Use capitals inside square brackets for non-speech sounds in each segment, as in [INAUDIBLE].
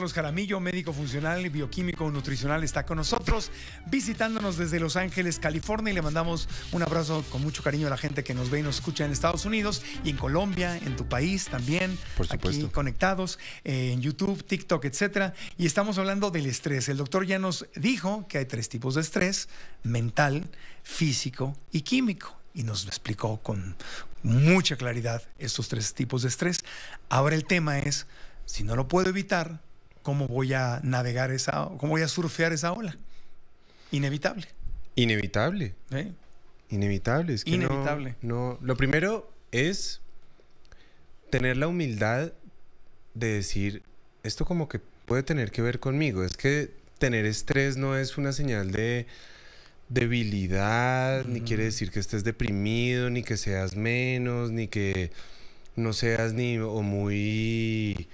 Carlos Jaramillo, médico funcional, bioquímico, nutricional, está con nosotros visitándonos desde Los Ángeles, California y le mandamos un abrazo con mucho cariño a la gente que nos ve y nos escucha en Estados Unidos y en Colombia, en tu país también, Por aquí conectados eh, en YouTube, TikTok, etcétera. Y estamos hablando del estrés. El doctor ya nos dijo que hay tres tipos de estrés, mental, físico y químico y nos explicó con mucha claridad estos tres tipos de estrés. Ahora el tema es, si no lo puedo evitar, ¿cómo voy a navegar esa, cómo voy a surfear esa ola? Inevitable. Inevitable. Inevitable. Es Inevitable. No, lo primero es tener la humildad de decir, esto como que puede tener que ver conmigo. Es que tener estrés no es una señal de debilidad, ni quiere decir que estés deprimido, ni que seas menos, ni que no seas ni o muy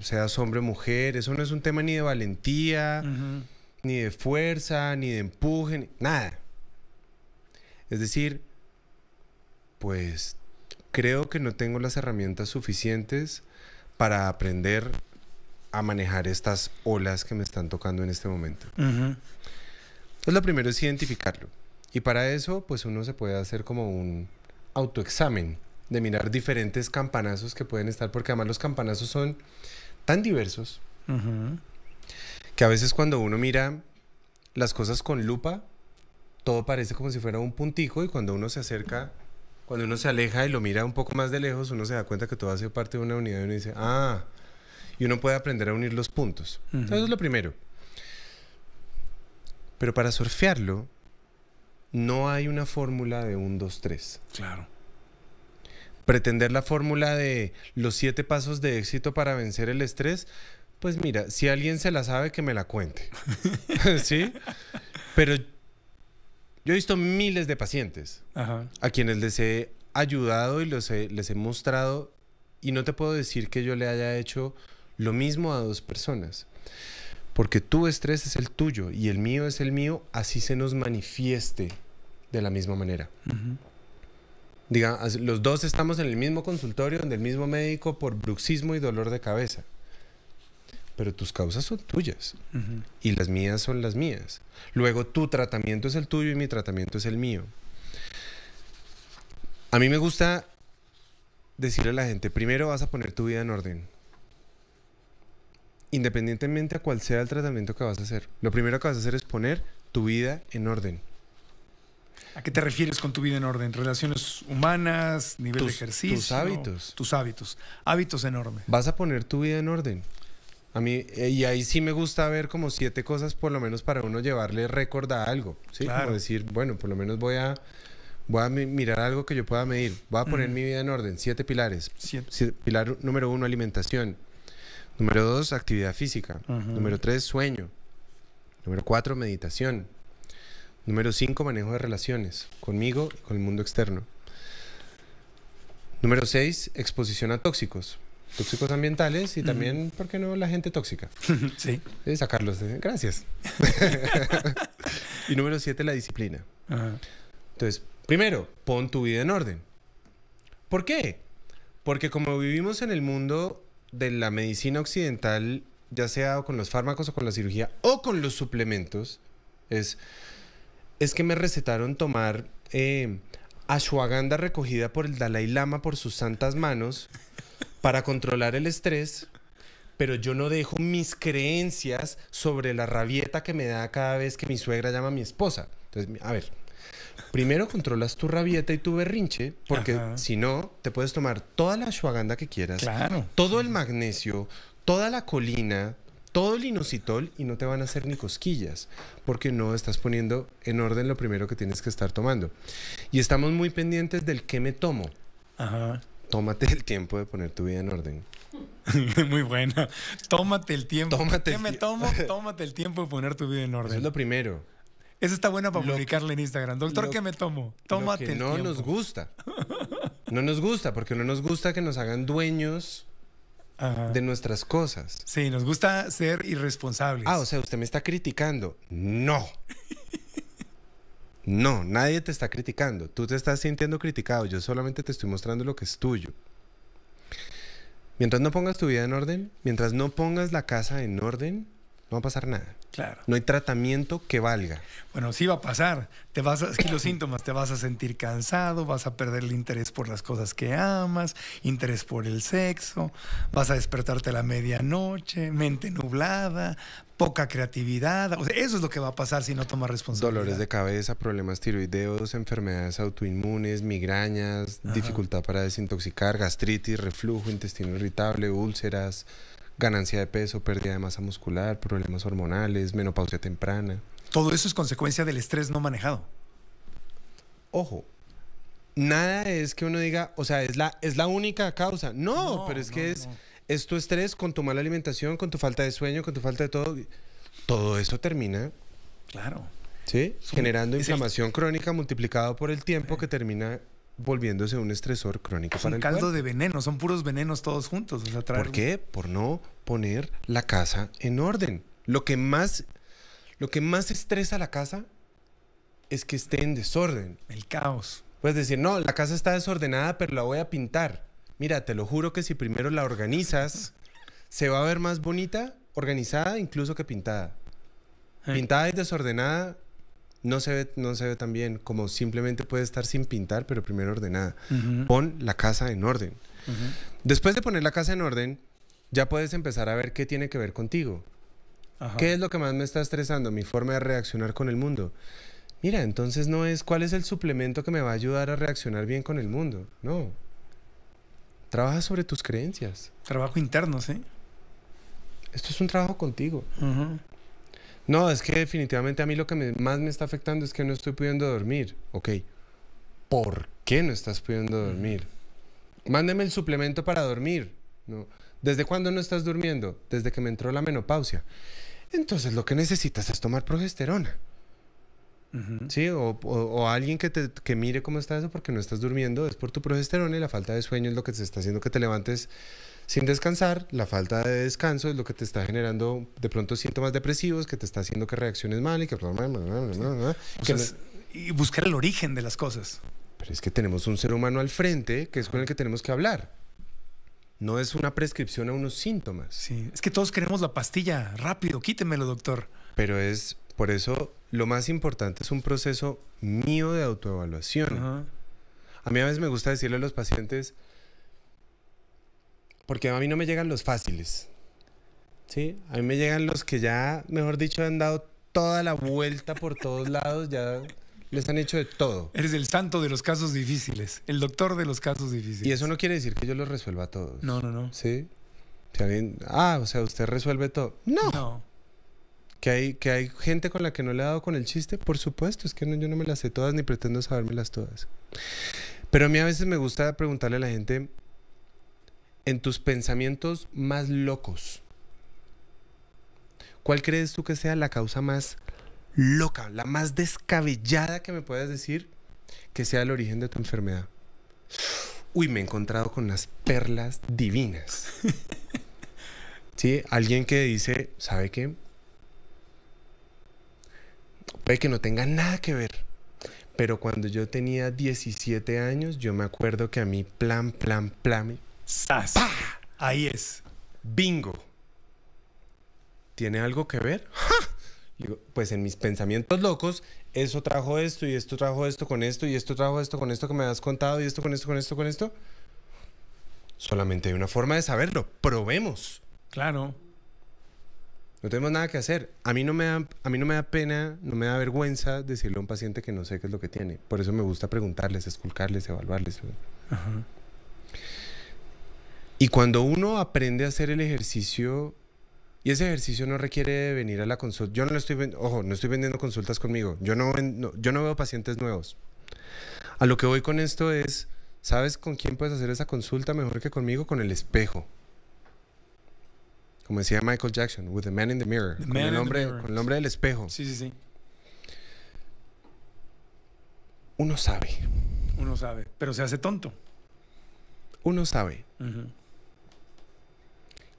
seas hombre o mujer, eso no es un tema ni de valentía, ni de fuerza, ni de empuje, nada. Es decir, pues creo que no tengo las herramientas suficientes para aprender a manejar estas olas que me están tocando en este momento. Entonces lo primero es identificarlo. Y para eso, pues uno se puede hacer como un autoexamen de mirar diferentes campanazos que pueden estar, porque además los campanazos son tan diversos que a veces cuando uno mira las cosas con lupa, todo parece como si fuera un puntico y cuando uno se acerca, cuando uno se aleja y lo mira un poco más de lejos, uno se da cuenta que todo hace parte de una unidad y uno dice, ah, y uno puede aprender a unir los puntos. eso es lo primero. Pero para surfearlo, no hay una fórmula de un, dos, tres. Claro pretender la fórmula de los siete pasos de éxito para vencer el estrés, pues mira, si alguien se la sabe, que me la cuente. [LAUGHS] ¿Sí? Pero yo he visto miles de pacientes a quienes les he ayudado y les he mostrado y no te puedo decir que yo le haya hecho lo mismo a dos personas. Porque tu estrés es el tuyo y el mío es el mío, así se nos manifieste de la misma manera. Ajá. Diga, los dos estamos en el mismo consultorio, en el mismo médico por bruxismo y dolor de cabeza. Pero tus causas son tuyas y las mías son las mías. Luego tu tratamiento es el tuyo y mi tratamiento es el mío. A mí me gusta decirle a la gente, primero vas a poner tu vida en orden. Independientemente a cuál sea el tratamiento que vas a hacer. Lo primero que vas a hacer es poner tu vida en orden. ¿A qué te refieres con tu vida en orden? ¿Relaciones humanas, nivel de ejercicio? Tus hábitos. Tus hábitos. Hábitos enormes. Vas a poner tu vida en orden. A mí, eh, y ahí sí me gusta ver como siete cosas por lo menos para uno llevarle récord a algo. ¿sí? Como decir, bueno, por lo menos voy a, voy a mirar algo que yo pueda medir. Voy a poner mm. mi vida en orden. Siete pilares. Pilar número uno, alimentación. Número dos, actividad física. Número tres, sueño. Número cuatro, meditación. Número 5, manejo de relaciones conmigo y con el mundo externo. Número 6, exposición a tóxicos. Tóxicos ambientales y también, ¿por qué no, la gente tóxica? [LAUGHS] sí. Eh, sacarlos. Eh, gracias. [LAUGHS] y número 7, la disciplina. Entonces, primero, pon tu vida en orden. ¿Por qué? Porque como vivimos en el mundo de la medicina occidental, ya sea con los fármacos o con la cirugía o con los suplementos, es es que me recetaron tomar eh, ashwagandha recogida por el Dalai Lama por sus santas manos para controlar el estrés, pero yo no dejo mis creencias sobre la rabieta que me da cada vez que mi suegra llama a mi esposa. Entonces, a ver, primero controlas tu rabieta y tu berrinche, porque si no, te puedes tomar toda la ashwagandha que quieras, todo el magnesio, toda la colina, todo el inositol y no te van a hacer ni cosquillas, porque no estás poniendo en orden lo primero que tienes que estar tomando. Y estamos muy pendientes del qué me tomo. Ajá. Tómate el tiempo de poner tu vida en orden. [LAUGHS] muy buena. Tómate el tiempo. Tómate ¿Qué el me tomo? [LAUGHS] Tómate el tiempo de poner tu vida en orden. es lo primero. Eso está buena para publicarle en Instagram. Doctor, ¿qué me tomo? Tómate el tiempo. No nos gusta. No nos gusta, porque no nos gusta que nos hagan dueños de nuestras cosas. Sí, nos gusta ser irresponsables. Ah, o sea, usted me está criticando. No. No, nadie te está criticando. Tú te estás sintiendo criticado. Yo solamente te estoy mostrando lo que es tuyo. Mientras no pongas tu vida en orden, mientras no pongas la casa en orden, no va a pasar nada. Claro. No hay tratamiento que valga. Bueno, sí va a pasar. Te vas a, los síntomas, te vas a sentir cansado, vas a perder el interés por las cosas que amas, interés por el sexo, vas a despertarte a la medianoche, mente nublada, poca creatividad. eso es lo que va a pasar si no tomas responsabilidad. Dolores de cabeza, problemas tiroideos, enfermedades autoinmunes, migrañas, dificultad para desintoxicar, gastritis, reflujo, intestino irritable, úlceras ganancia de peso, pérdida de masa muscular, problemas hormonales, menopausia temprana. Todo eso es consecuencia del estrés no manejado. Ojo, nada es que uno diga, o sea, es la, es la única causa. No, pero es que es, tu estrés con tu mala alimentación, con tu falta de sueño, con tu falta de todo. Todo eso termina. Claro. ¿Sí? Generando inflamación crónica multiplicado por el tiempo que termina volviéndose un estresor crónico es un el caldo de veneno, son puros venenos todos juntos. ¿Por qué? Por no poner la casa en orden. Lo que más, lo que más estresa la casa es que esté en desorden. El caos. Puedes decir, no, la casa está desordenada, pero la voy a pintar. Mira, te lo juro que si primero la organizas, se va a ver más bonita, organizada, incluso que pintada. Pintada y desordenada no se ve, no tan bien, como simplemente puede estar sin pintar, pero primero ordenada. Pon la casa en orden. Después de poner la casa en orden, ya puedes empezar a ver qué tiene que ver contigo. ¿Qué es lo que más me está estresando? Mi forma de reaccionar con el mundo. Mira, entonces no es cuál es el suplemento que me va a ayudar a reaccionar bien con el mundo. No. Trabaja sobre tus creencias. Trabajo interno, sí. Esto es un trabajo contigo. No, es que definitivamente a mí lo que más me está afectando es que no estoy pudiendo dormir. Ok, ¿por qué no estás pudiendo mm. dormir? Mándeme el suplemento para dormir. ¿Desde cuándo no estás durmiendo? Desde que me entró la menopausia. Entonces lo que necesitas es tomar progesterona. Sí, o, alguien que, te, mire cómo está eso porque no estás durmiendo, es por tu progesterona y la falta de sueño es lo que te está haciendo que te levantes sin descansar, la falta de descanso es lo que te está generando de pronto síntomas depresivos, que te está haciendo que reacciones mal y que... y buscar el origen de las cosas. Pero es que tenemos un ser humano al frente que es con el que tenemos que hablar. No es una prescripción a unos síntomas. Sí, es que todos queremos la pastilla. Rápido, quítemelo, doctor. Pero es, por eso, lo más importante es un proceso mío de autoevaluación. A mí a veces me gusta decirle a los pacientes, porque a mí no me llegan los fáciles. Sí, a mí me llegan los que ya, mejor dicho, han dado toda la vuelta por todos lados, ya les han hecho de todo. Eres el santo de los casos difíciles, el doctor de los casos difíciles. Y eso no quiere decir que yo los resuelva a todos. No, no, no. Sí. Si alguien, ah, o sea, usted resuelve todo. No. No. Que hay, que hay gente con la que no le ha dado con el chiste, por supuesto, es que yo no me las sé todas ni pretendo sabérmelas todas. Pero a mí a veces me gusta preguntarle a la gente, en tus pensamientos más locos. ¿Cuál crees tú que sea la causa más loca, la más descabellada que me puedas decir que sea el origen de tu enfermedad? Uy, me he encontrado con unas perlas divinas. [LAUGHS] ¿Sí? Alguien que dice, ¿sabe qué? Puede que no tenga nada que ver, pero cuando yo tenía 17 años, yo me acuerdo que a mí, plan, plan, plan, Ahí es. Bingo. ¿Tiene algo que ver? pues en mis pensamientos locos, eso trajo esto y esto trajo esto con esto y esto trajo esto con esto que me has contado y esto con esto con esto con esto. Solamente hay una forma de saberlo. Probemos. Claro. No tenemos nada que hacer. A mí no me da, a mí no me da pena, no me da vergüenza decirle a un paciente que no sé qué es lo que tiene. Por eso me gusta preguntarles, esculcarles, evaluarles. Ajá. Y cuando uno aprende a hacer el ejercicio, y ese ejercicio no requiere venir a la consulta, yo no estoy, ojo, no estoy vendiendo consultas conmigo, yo no, yo no veo pacientes nuevos. A lo que voy con esto es, ¿sabes con quién puedes hacer esa consulta mejor que conmigo? Con el espejo. Como decía Michael Jackson, with the man in the mirror. con, el hombre, con el del espejo. Sí, sí, sí. Uno sabe. Uno sabe, pero se hace tonto. Uno sabe.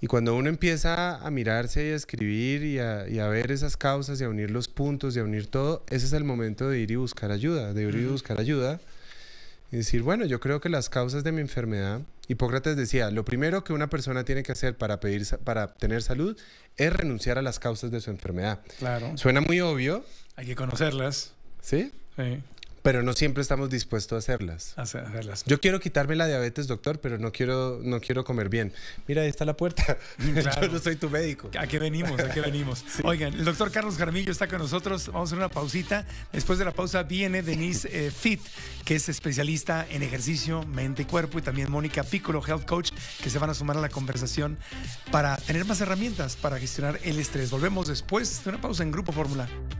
Y cuando uno empieza a mirarse y a escribir y a, ver esas causas y a unir los puntos y a unir todo, ese es el momento de ir y buscar ayuda, de ir y buscar ayuda y decir, bueno, yo creo que las causas de mi enfermedad, Hipócrates decía, lo primero que una persona tiene que hacer para, pedir, para tener salud es renunciar a las causas de su enfermedad. Claro. Suena muy obvio. Hay que conocerlas. ¿Sí? Sí pero no siempre estamos dispuestos a hacerlas. Yo quiero quitarme la diabetes, doctor, pero no quiero, no quiero comer bien. Mira, ahí está la puerta. Mm, [LAUGHS] Yo no soy tu médico. ¿A qué venimos? ¿A qué venimos? [LAUGHS] Oigan, el doctor Carlos Jaramillo está con nosotros. Vamos a hacer una pausita. Después de la pausa viene Denise eh, Fit, que es especialista en ejercicio, mente y cuerpo, y también Mónica Piccolo, Health Coach, que se van a sumar a la conversación para tener más herramientas para gestionar el estrés. Volvemos después de una pausa en Grupo Fórmula.